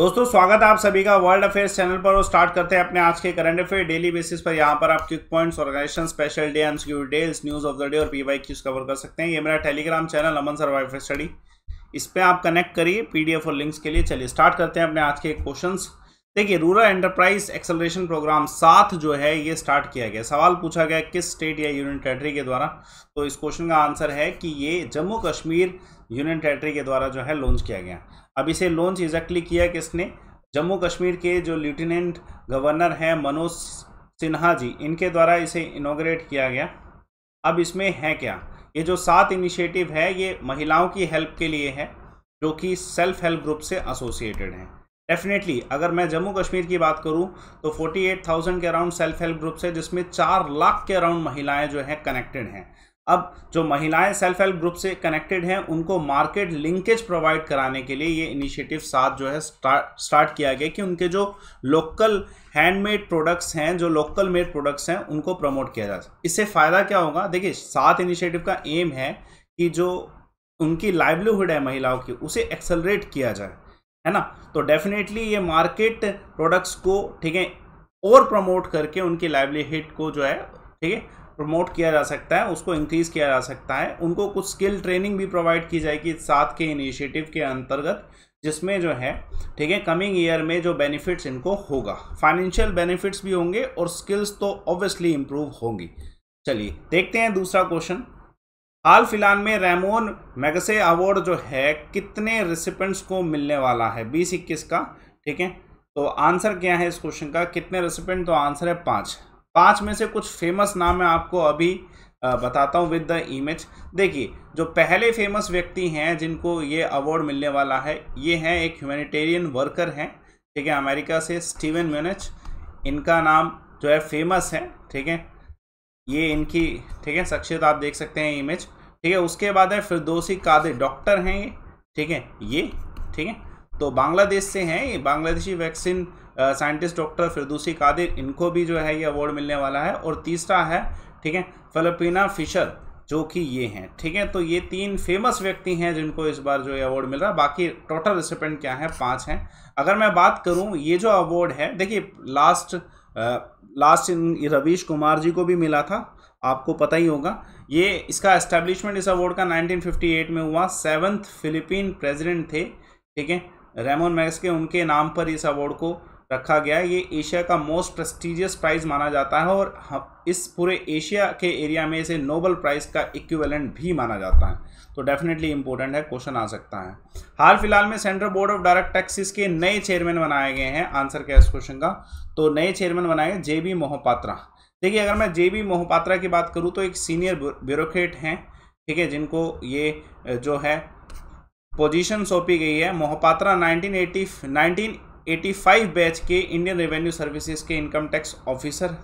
दोस्तों स्वागत है आप सभी का वर्ल्ड अफेयर्स चैनल पर और स्टार्ट करते हैं अपने आज के करंट अफेयर डेली बेसिस पर यहाँ पर आप quick points organisation special day and deals news of the day और पी वाई क्यूज कवर कर सकते हैं ये मेरा Telegram channel Aman sir Y study इस पर आप कनेक्ट करिए पीडीएफ और लिंक्स के लिए चलिए स्टार्ट करते हैं अपने आज के क्वेश्चन देखिए रूरल एंटरप्राइज एक्सेलरेशन प्रोग्राम सात जो है ये स्टार्ट किया गया सवाल पूछा गया किस स्टेट या यूनियन टेरेटरी के द्वारा तो इस क्वेश्चन का आंसर है कि ये जम्मू कश्मीर यूनियन टेरेटरी के द्वारा जो है लॉन्च किया गया अब इसे लॉन्च एग्जैक्टली किया किसने जम्मू कश्मीर के जो लेफ्टिनेंट गवर्नर हैं मनोज सिन्हा जी इनके द्वारा इसे इनोग्रेट किया गया अब इसमें है क्या ये जो सात इनिशिएटिव है ये महिलाओं की हेल्प के लिए है जो कि सेल्फ हेल्प ग्रुप से एसोसिएटेड हैं डेफिनेटली अगर मैं जम्मू कश्मीर की बात करूं तो 48,000 के अराउंड सेल्फ हेल्प ग्रुप्स है जिसमें चार लाख के अराउंड महिलाएं जो हैं कनेक्टेड हैं अब जो महिलाएं सेल्फ हेल्प ग्रुप से कनेक्टेड हैं उनको मार्केट लिंकेज प्रोवाइड कराने के लिए ये इनिशिएटिव साथ जो है स्टार्ट स्टार्ट किया गया कि उनके जो लोकल हैंडमेड प्रोडक्ट्स हैं जो लोकल मेड प्रोडक्ट्स हैं उनको प्रमोट किया जाए इससे फ़ायदा क्या होगा देखिए सात इनिशिएटिव का एम है कि जो उनकी लाइवलीहुड है महिलाओं की उसे एक्सेलरेट किया जाए है ना तो डेफिनेटली ये मार्केट प्रोडक्ट्स को ठीक है और प्रमोट करके उनकी लाइवलीहुड को जो है ठीक है प्रमोट किया जा सकता है उसको इंक्रीज किया जा सकता है उनको कुछ स्किल ट्रेनिंग भी प्रोवाइड की जाएगी साथ के इनिशिएटिव के अंतर्गत जिसमें जो है ठीक है कमिंग ईयर में जो बेनिफिट्स इनको होगा फाइनेंशियल बेनिफिट्स भी होंगे और स्किल्स तो ऑब्वियसली इम्प्रूव होंगी चलिए देखते हैं दूसरा क्वेश्चन हाल फिलहाल में रेमोन मैगसे अवार्ड जो है कितने रेसिपेंट्स को मिलने वाला है बीस इक्कीस का ठीक है तो आंसर क्या है इस क्वेश्चन का कितने रेसिपेंट तो आंसर है पाँच पाँच में से कुछ फेमस नाम मैं आपको अभी बताता हूँ विद द इमेज देखिए जो पहले फेमस व्यक्ति हैं जिनको ये अवार्ड मिलने वाला है ये हैं एक ह्यूमैनिटेरियन वर्कर हैं ठीक है अमेरिका से स्टीवन म्यूनच इनका नाम जो है फेमस है ठीक है ये इनकी ठीक है शख्सियत आप देख सकते हैं इमेज ठीक है उसके बाद है फिरदोसी कादिर डॉक्टर हैं ये ठीक है ये ठीक है तो बांग्लादेश से हैं ये Bangladeshi vaccine scientist doctor Firdausi Qadir इनको भी जो है ये अवार्ड मिलने वाला है और तीसरा है ठीक है फलपीना फिशर जो कि ये हैं ठीक है तो ये तीन फेमस व्यक्ति हैं जिनको इस बार जो ये अवार्ड मिल रहा है बाकी टोटल रिसिपेंट क्या है पाँच हैं अगर मैं बात करूँ ये जो अवार्ड है देखिए लास्ट लास्ट इन रवीश कुमार जी को भी मिला था आपको पता ही होगा ये इसका एस्टेब्लिशमेंट इस अवार्ड का 1958 में हुआ सेवन्थ फिलिपीन प्रेसिडेंट थे ठीक है रेमोन मैक्स के उनके नाम पर इस अवार्ड को रखा गया है ये एशिया का मोस्ट प्रेस्टिजियस प्राइज़ माना जाता है और इस पूरे एशिया के एरिया में इसे नोबल प्राइज़ का इक्विवेलेंट भी माना जाता है तो डेफिनेटली इंपॉर्टेंट है क्वेश्चन आ सकता है हाल फिलहाल में central board of direct taxes के नए चेयरमैन बनाए गए हैं आंसर क्या इस क्वेश्चन का तो नए चेयरमैन बनाए जे बी मोहपात्रा देखिए अगर मैं जे बी मोहपात्रा की बात करूँ तो एक सीनियर ब्यूरोक्रेट हैं ठीक है जिनको ये जो है पोजीशन सौंपी गई है मोहपात्रा 1980 नाइनटीन 85 बैच के इंडियन रेवेन्यू सर्विसेज के इनकम टैक्स ऑफिसर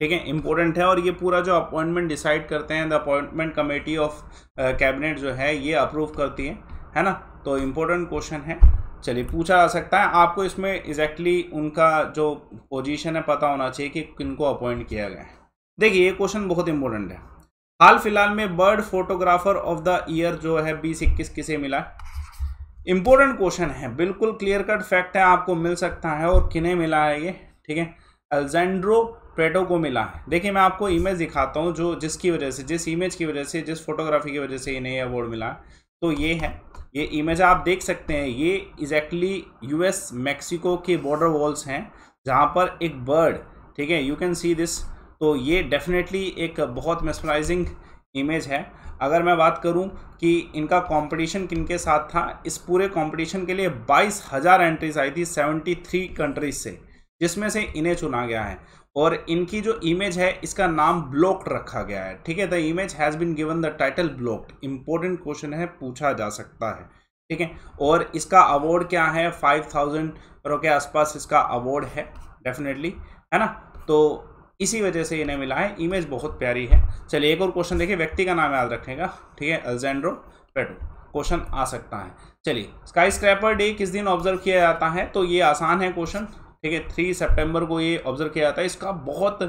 ठीक है इंपॉर्टेंट है और ये पूरा जो अपॉइंटमेंट डिसाइड करते हैं the appointment committee of cabinet जो है ये अप्रूव करती है है ना तो इम्पोर्टेंट क्वेश्चन है चलिए पूछा जा सकता है आपको इसमें एग्जैक्टली exactly उनका जो पोजीशन है पता होना चाहिए कि किनको अपॉइंट किया गया है देखिए ये क्वेश्चन बहुत इंपॉर्टेंट है हाल फिलहाल में bird photographer of the year जो है बीस इक्कीस किसे मिला इंपॉर्टेंट क्वेश्चन है बिल्कुल क्लियर कट फैक्ट है आपको मिल सकता है और किन्हें मिला है ये ठीक है अल्जेंड्रो प्रेटो को मिला है देखिए मैं आपको इमेज दिखाता हूँ जो जिसकी वजह से जिस इमेज की वजह से जिस फोटोग्राफी की वजह से इन्हें ये अवार्ड मिला है तो ये है ये इमेज आप देख सकते हैं ये एग्जैक्टली यूएस मैक्सिको के बॉर्डर वॉल्स हैं जहाँ पर एक बर्ड ठीक है यू कैन सी दिस तो ये डेफिनेटली एक बहुत मेस्पराइजिंग इमेज है अगर मैं बात करूं कि इनका कंपटीशन के साथ था इस पूरे कंपटीशन के लिए बाईस हज़ार एंट्रीज आई थी सेवेंटी थ्री कंट्रीज से जिसमें से इन्हें चुना गया है और इनकी जो इमेज है इसका नाम ब्लॉक्ड रखा गया है ठीक है the image has been given the title blocked important question है पूछा जा सकता है ठीक है और इसका अवार्ड क्या है फाइव थाउजेंड के आसपास इसका अवार्ड है डेफिनेटली है ना तो इसी वजह से इन्हें मिला है इमेज बहुत प्यारी है चलिए एक और क्वेश्चन देखिए व्यक्ति का नाम याद रखेगा ठीक है अल्जेंड्रो पेटो क्वेश्चन आ सकता है चलिए स्काई स्क्रैपर डे किस दिन ऑब्जर्व किया जाता है तो ये आसान है क्वेश्चन ठीक है थ्री सेप्टेम्बर को ये ऑब्जर्व किया जाता है इसका बहुत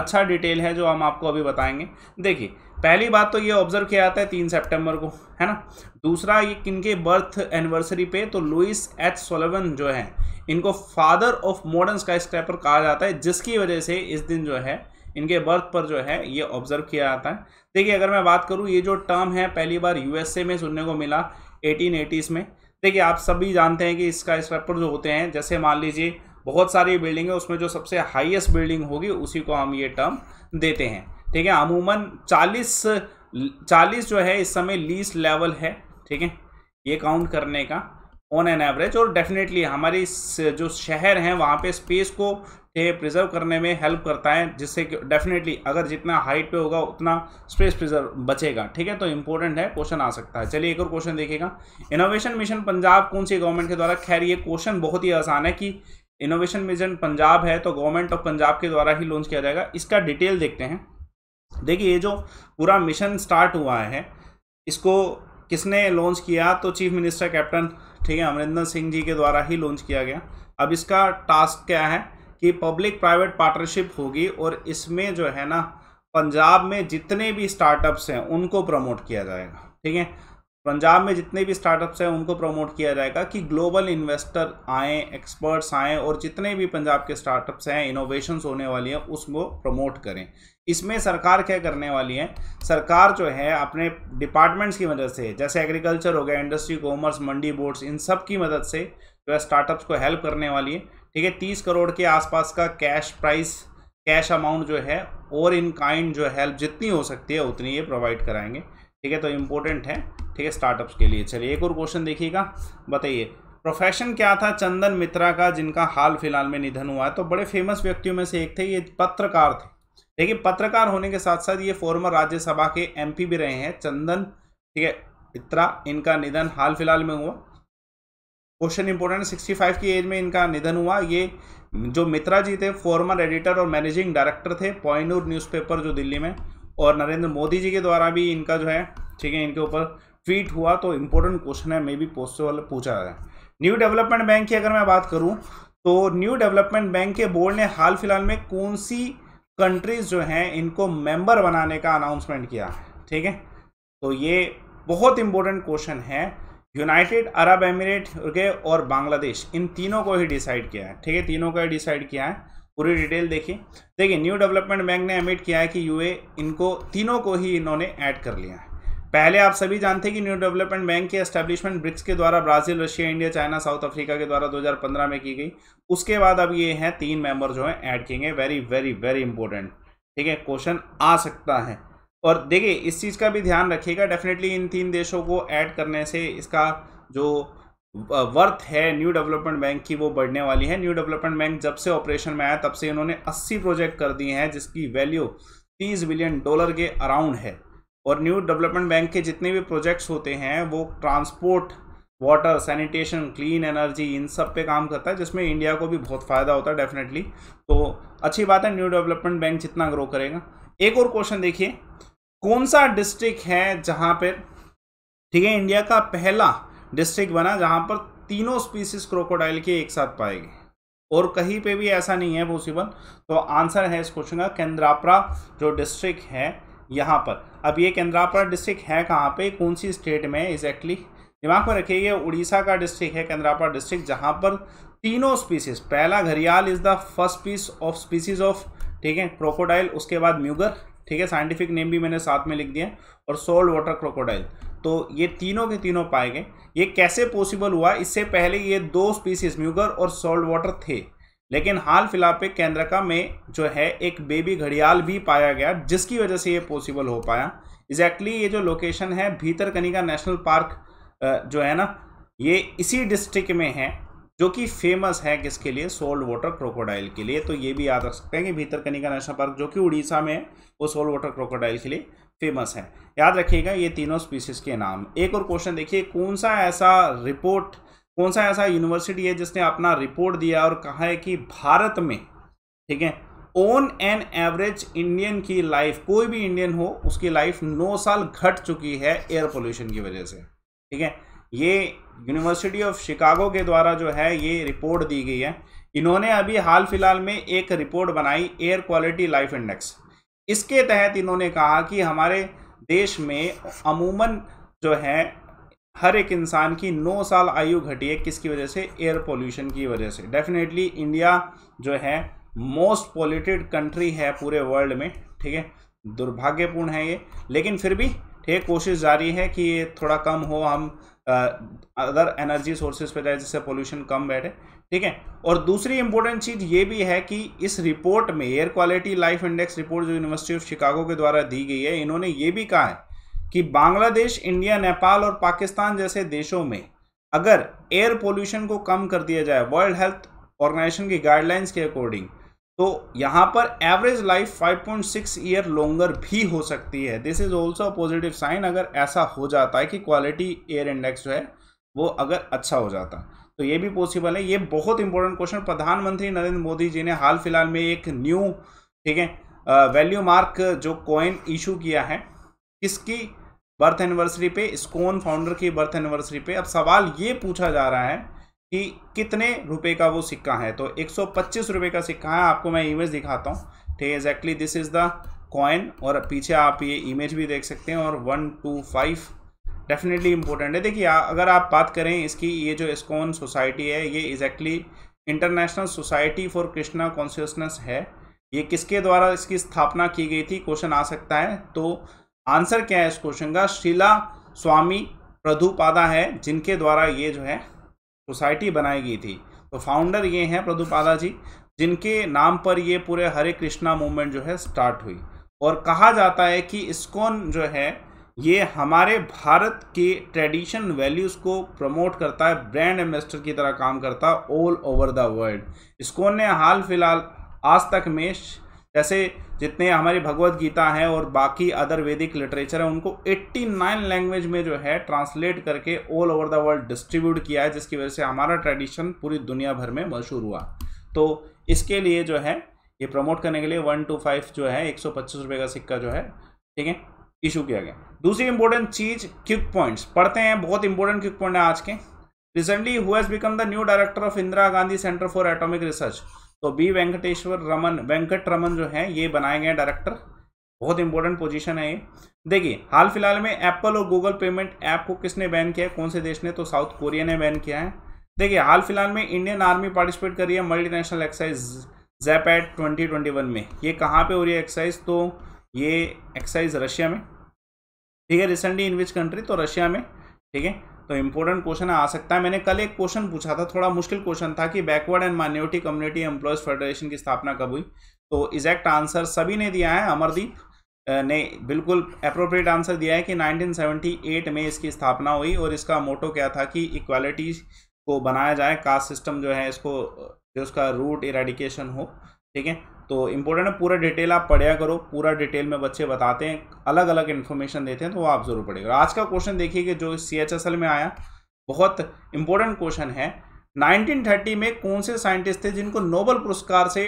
अच्छा डिटेल है जो हम आपको अभी बताएंगे देखिए पहली बात तो ये ऑब्जर्व किया जाता है तीन सितंबर को है ना दूसरा ये किनके बर्थ एनिवर्सरी पे तो लुइस एच सोलेवन जो है इनको father of modern skyscraper कहा जाता है जिसकी वजह से इस दिन जो है इनके बर्थ पर जो है ये ऑब्जर्व किया जाता है देखिए अगर मैं बात करूँ ये जो टर्म है पहली बार यूएसए में सुनने को मिला एटीन में देखिए आप सभी जानते हैं कि इसका स्क्रैपर जो होते हैं जैसे मान लीजिए बहुत सारी बिल्डिंग है उसमें जो सबसे हाईएस्ट बिल्डिंग होगी उसी को हम ये टर्म देते हैं ठीक है अमूमन 40 40 जो है इस समय लीस लेवल है ठीक है ये काउंट करने का ऑन एन एवरेज और डेफिनेटली हमारी जो शहर हैं वहाँ पे स्पेस को प्रिजर्व करने में हेल्प करता है जिससे कि डेफिनेटली अगर जितना हाइट पे होगा उतना स्पेस प्रिजर्व बचेगा ठीक है तो इंपॉर्टेंट है क्वेश्चन आ सकता है चलिए एक और क्वेश्चन देखिएगा इनोवेशन मिशन पंजाब कौन सी गवर्नमेंट के द्वारा खैर ये क्वेश्चन बहुत ही आसान है कि इनोवेशन मिशन पंजाब है तो गवर्नमेंट ऑफ पंजाब के द्वारा ही लॉन्च किया जाएगा इसका डिटेल देखते हैं देखिए ये जो पूरा मिशन स्टार्ट हुआ है इसको किसने लॉन्च किया तो चीफ मिनिस्टर कैप्टन ठीक है अमरिंदर सिंह जी के द्वारा ही लॉन्च किया गया अब इसका टास्क क्या है कि पब्लिक प्राइवेट पार्टनरशिप होगी और इसमें जो है ना पंजाब में जितने भी स्टार्टअप्स हैं उनको प्रमोट किया जाएगा ठीक है पंजाब में जितने भी स्टार्टअप्स हैं उनको प्रमोट किया जाएगा कि ग्लोबल इन्वेस्टर आए एक्सपर्ट्स आएँ और जितने भी पंजाब के स्टार्टअप्स हैं इनोवेशन होने वाली हैं उसको प्रमोट करें इसमें सरकार क्या करने वाली है सरकार जो है अपने डिपार्टमेंट्स की मदद से जैसे एग्रीकल्चर हो गया इंडस्ट्री कॉमर्स मंडी बोर्ड्स इन सब की मदद से जो है स्टार्टअप्स को हेल्प करने वाली है ठीक है तीस करोड़ के आसपास का कैश प्राइस कैश अमाउंट जो है और इन काइंड जो हेल्प जितनी हो सकती है उतनी ये प्रोवाइड कराएंगे ठीक है तो इम्पोर्टेंट है ठीक है स्टार्टअप्स के लिए चलिए एक और क्वेश्चन देखिएगा बताइए प्रोफेशन क्या था चंदन मित्रा का जिनका हाल फिलहाल में निधन हुआ है तो बड़े फेमस व्यक्तियों में से एक थे ये पत्रकार थे लेकिन पत्रकार होने के साथ साथ ये फॉर्मर राज्यसभा के एमपी भी रहे हैं चंदन ठीक है इत्रा इनका निधन हाल फिलहाल में हुआ क्वेश्चन इंपोर्टेंट सिक्सटी फाइव की एज में इनका निधन हुआ ये जो मित्रा जी थे फॉर्मर एडिटर और मैनेजिंग डायरेक्टर थे पॉइनूर न्यूज़पेपर जो दिल्ली में और नरेंद्र मोदी जी के द्वारा भी इनका जो है ठीक है इनके ऊपर ट्वीट हुआ तो इम्पोर्टेंट क्वेश्चन है मे बी पॉसिबल पूछा है न्यू डेवलपमेंट बैंक की अगर मैं बात करूँ तो न्यू डेवलपमेंट बैंक के बोर्ड ने हाल फिलहाल में कौन सी कंट्रीज़ जो हैं इनको मेंबर बनाने का अनाउंसमेंट किया है ठीक है तो ये बहुत इंपॉर्टेंट क्वेश्चन है यूनाइटेड अरब एमिरेट के और बांग्लादेश इन तीनों को ही डिसाइड किया है ठीक है तीनों को ही डिसाइड किया है पूरी डिटेल देखिए देखिए न्यू डेवलपमेंट बैंक ने एमिट किया है कि यूए इनको तीनों को ही इन्होंने ऐड कर लिया है पहले आप सभी जानते हैं कि न्यू डेवलपमेंट बैंक की एस्टेब्लिशमेंट ब्रिक्स के द्वारा Brazil Russia India China South Africa के द्वारा 2015 में की गई उसके बाद अब ये हैं तीन मेंबर जो हैं ऐड किए गए वेरी वेरी वेरी इंपॉर्टेंट ठीक है क्वेश्चन आ सकता है और देखिए इस चीज़ का भी ध्यान रखिएगा डेफिनेटली इन तीन देशों को ऐड करने से इसका जो वर्थ है न्यू डेवलपमेंट बैंक की वो बढ़ने वाली है न्यू डेवलपमेंट बैंक जब से ऑपरेशन में आया तब से इन्होंने अस्सी प्रोजेक्ट कर दिए हैं जिसकी वैल्यू तीस बिलियन डॉलर के अराउंड है और न्यू डेवलपमेंट बैंक के जितने भी प्रोजेक्ट्स होते हैं वो transport water sanitation clean energy इन सब पे काम करता है जिसमें इंडिया को भी बहुत फ़ायदा होता है डेफिनेटली तो अच्छी बात है न्यू डेवलपमेंट बैंक जितना ग्रो करेगा एक और क्वेश्चन देखिए कौन सा डिस्ट्रिक्ट है जहाँ पर ठीक है इंडिया का पहला डिस्ट्रिक्ट बना जहाँ पर तीनों स्पीसीज क्रोकोडाइल के एक साथ पाए गए और कहीं पे भी ऐसा नहीं है पॉसिबल तो आंसर है इस क्वेश्चन का केंद्रापरा जो डिस्ट्रिक्ट है यहाँ पर अब ये केंद्रापड़ा डिस्ट्रिक्ट है कहाँ पे कौन सी स्टेट में एग्जैक्टली दिमाग में रखिए उड़ीसा का डिस्ट्रिक्ट है केंद्रापड़ा डिस्ट्रिक्ट जहाँ पर तीनों स्पीसीज पहला gharial is the first piece of species of ठीक है क्रोकोडाइल उसके बाद म्यूगर ठीक है साइंटिफिक नेम भी मैंने साथ में लिख दिया और सोल्ट वाटर क्रोकोडाइल तो ये तीनों के तीनों पाए गए ये कैसे पॉसिबल हुआ इससे पहले ये दो स्पीसीज म्यूगर और सोल्ट वाटर थे लेकिन हाल फिलहाल पे केंद्रका में जो है एक बेबी घड़ियाल भी पाया गया जिसकी वजह से ये पॉसिबल हो पाया एग्जैक्टली exactly ये जो लोकेशन है भीतरकनिका नेशनल पार्क जो है ना ये इसी डिस्ट्रिक्ट में है जो कि फेमस है किसके लिए सोल्ड वाटर क्रोकोडाइल के लिए तो ये भी याद रख सकते हैं कि भीतरकनिका नेशनल पार्क जो कि उड़ीसा में है वो सोल्ड वाटर क्रोकोडाइल के लिए फेमस है याद रखिएगा ये तीनों स्पीसीज के नाम एक और क्वेश्चन देखिए कौन सा ऐसा रिपोर्ट कौन सा ऐसा यूनिवर्सिटी है जिसने अपना रिपोर्ट दिया और कहा है कि भारत में ठीक है ऑन एन एवरेज इंडियन की लाइफ कोई भी इंडियन हो उसकी लाइफ नौ साल घट चुकी है एयर पोल्यूशन की वजह से ठीक है ये यूनिवर्सिटी ऑफ शिकागो के द्वारा जो है ये रिपोर्ट दी गई है इन्होंने अभी हाल फिलहाल में एक रिपोर्ट बनाई एयर क्वालिटी लाइफ इंडेक्स इसके तहत इन्होंने कहा कि हमारे देश में अमूमन जो है हर एक इंसान की 9 साल आयु घटी है किसकी वजह से एयर पोल्यूशन की वजह से डेफिनेटली इंडिया जो है मोस्ट पोल्यूटेड कंट्री है पूरे वर्ल्ड में ठीक है दुर्भाग्यपूर्ण है ये लेकिन फिर भी ठीक कोशिश जारी है कि ये थोड़ा कम हो हम अदर एनर्जी सोर्सेज पे जाए जिससे पोल्यूशन कम बैठे ठीक है और दूसरी इंपॉर्टेंट चीज़ ये भी है कि इस रिपोर्ट में air quality life index report जो यूनिवर्सिटी ऑफ शिकागो के द्वारा दी गई है इन्होंने ये भी कहा है कि बांग्लादेश इंडिया नेपाल और पाकिस्तान जैसे देशों में अगर एयर पोल्यूशन को कम कर दिया जाए वर्ल्ड हेल्थ ऑर्गेनाइजेशन की गाइडलाइंस के अकॉर्डिंग तो यहाँ पर एवरेज लाइफ 5.6 ईयर लॉन्गर भी हो सकती है this is also positive sign अगर ऐसा हो जाता है कि क्वालिटी एयर इंडेक्स जो है वो अगर अच्छा हो जाता तो ये भी पॉसिबल है ये बहुत इंपॉर्टेंट क्वेश्चन प्रधानमंत्री नरेंद्र मोदी जी ने हाल फिलहाल में एक न्यू ठीक है वैल्यू मार्क जो कॉइन इशू किया है इसकी बर्थ एनिवर्सरी पे स्कोन फाउंडर की बर्थ एनिवर्सरी पे अब सवाल ये पूछा जा रहा है कि कितने रुपए का वो सिक्का है तो 125 रुपए का सिक्का है आपको मैं इमेज दिखाता हूँ ठीक exactly this is the coin और पीछे आप ये इमेज भी देख सकते हैं और one two five definitely important है देखिए अगर आप बात करें इसकी ये जो स्कोन सोसाइटी है ये exactly international society for Krishna consciousness है ये किसके द्वारा इसकी स्थापना की गई थी क्वेश्चन आ सकता है तो आंसर क्या है इस क्वेश्चन का शीला स्वामी प्रदुपादा है जिनके द्वारा ये जो है सोसाइटी बनाई गई थी तो फाउंडर ये हैं प्रदुपादा जी जिनके नाम पर ये पूरे हरे कृष्णा मूवमेंट जो है स्टार्ट हुई और कहा जाता है कि इसकोन जो है ये हमारे भारत के ट्रेडिशन वैल्यूज़ को प्रमोट करता है ब्रांड एम्बेस्टर की तरह काम करता है all over the world ISKCON ने हाल फिलहाल आज तक में जैसे जितने हमारी भगवत गीता है और बाकी अदर वैदिक लिटरेचर है उनको 89 लैंग्वेज में जो है ट्रांसलेट करके all over the world distribute किया है जिसकी वजह से हमारा ट्रेडिशन पूरी दुनिया भर में मशहूर हुआ तो इसके लिए जो है ये प्रमोट करने के लिए वन टू फाइव जो है एक सौ का सिक्का जो है ठीक है इशू किया गया दूसरी इंपॉर्टेंट चीज क्विक पॉइंट्स पढ़ते हैं बहुत इंपॉर्टेंट क्विक पॉइंट है आज के recently who's become the new director of Indira Gandhi centre for atomic research तो बी वेंकटेश्वर रमन वेंकट रमन जो है ये बनाए गए डायरेक्टर बहुत इंपॉर्टेंट पोजीशन है ये देखिए हाल फिलहाल में एप्पल और गूगल पेमेंट ऐप को किसने बैन किया है कौन से देश ने तो साउथ कोरिया ने बैन किया है देखिए हाल फिलहाल में इंडियन आर्मी पार्टिसिपेट कर रही है मल्टीनेशनल एक्साइज जैपैड 2021 में ये कहाँ पे हो रही है एक्साइज तो ये एक्साइज रशिया में ठीक है रिसेंटली इन विच कंट्री तो रशिया में ठीक है तो इंपॉर्टेंट क्वेश्चन आ सकता है मैंने कल एक क्वेश्चन पूछा था थोड़ा मुश्किल क्वेश्चन था कि backward and minority community employees federation की स्थापना कब हुई तो एग्जैक्ट आंसर सभी ने दिया है अमरदीप ने बिल्कुल अप्रोप्रिएट आंसर दिया है कि 1978 में इसकी स्थापना हुई और इसका मोटो क्या था कि इक्वालिटी को बनाया जाए कास्ट सिस्टम जो है इसको जो उसका रूट इराडिकेशन हो ठीक है तो इम्पोर्टेंट है पूरा डिटेल आप पढ़िया करो पूरा डिटेल में बच्चे बताते हैं अलग अलग इन्फॉर्मेशन देते हैं तो वो आप जरूर पढ़ेगा आज का क्वेश्चन देखिए कि जो सी एच एस एल में आया बहुत इंपॉर्टेंट क्वेश्चन है 1930 में कौन से साइंटिस्ट थे जिनको नोबल पुरस्कार से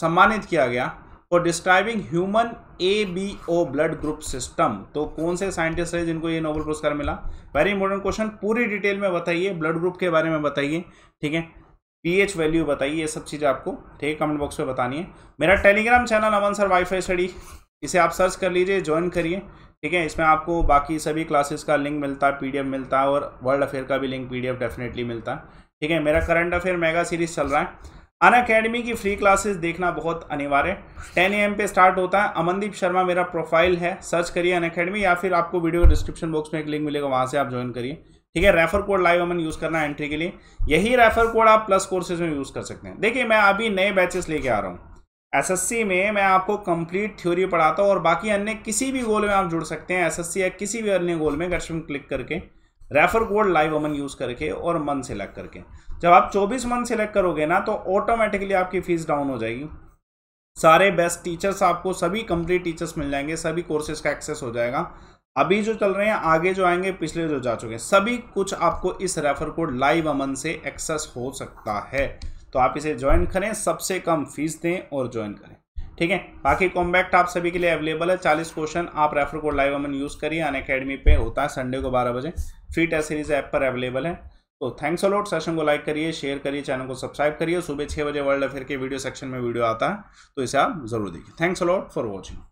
सम्मानित किया गया for describing human A B O blood group system तो कौन से साइंटिस्ट थे जिनको ये नोबल पुरस्कार मिला वेरी इंपॉर्टेंट क्वेश्चन पूरी डिटेल में बताइए ब्लड ग्रुप के बारे में बताइए ठीक है पीएच वैल्यू बताइए ये सब चीज़ें आपको ठीक है कमेंट बॉक्स में बतानी है मेरा Telegram channel Aman sir wifi study इसे आप सर्च कर लीजिए ज्वाइन करिए ठीक है इसमें आपको बाकी सभी क्लासेस का लिंक मिलता है पीडीएफ मिलता है और वर्ल्ड अफेयर का भी लिंक पीडीएफ डेफिनेटली मिलता है ठीक है मेरा करंट अफेयर मेगा सीरीज चल रहा है अन अकेडमी की फ्री क्लासेस देखना बहुत अनिवार्य टेन एम पे स्टार्ट होता है अमनदीप शर्मा मेरा प्रोफाइल है सर्च करिए अन अकेडमी या फिर आपको वीडियो डिस्क्रिप्शन बॉक्स में एक लिंक मिलेगा वहाँ से आप ज्वाइन करिए ठीक है refer code live Aman use करना एंट्री के लिए यही रेफर कोड आप प्लस कोर्सेज में यूज़ कर सकते हैं देखिए मैं अभी नए बैचेस लेके आ रहा हूँ एसएससी में मैं आपको कंप्लीट थ्योरी पढ़ाता हूँ और बाकी अन्य किसी भी गोल में आप जुड़ सकते हैं एस या किसी भी अन्य गोल में गटशम क्लिक करके refer code live Aman use करके और मन सेलेक्ट करके जब आप चौबीस मंथ सेलेक्ट करोगे ना तो ऑटोमेटिकली आपकी फ़ीस डाउन हो जाएगी सारे बेस्ट टीचर्स आपको सभी कंप्लीट टीचर्स मिल जाएंगे सभी कोर्सेज का एक्सेस हो जाएगा अभी जो चल रहे हैं आगे जो आएंगे पिछले जो जा चुके हैं सभी कुछ आपको इस रेफर कोड लाइव अमन से एक्सेस हो सकता है तो आप इसे ज्वाइन करें सबसे कम फीस दें और ज्वाइन करें ठीक है बाकी कॉम्बैक्ट आप सभी के लिए अवेलेबल है चालीस क्वेश्चन आप refer code live Aman use करिए अन अकेडमी पे होता है संडे को बारह बजे फ्री टेस्ट सीरीज ऐप पर अवेलेबल है तो थैंक्स अलॉट सेशन को लाइक करिए शेयर करिए चैनल को सब्सक्राइब करिए सुबह छह बजे वर्ल्ड अफेयर के वीडियो सेक्शन में वीडियो आता है तो इसे आप जरूर देखिए थैंक्स अलॉट फॉर वॉचिंग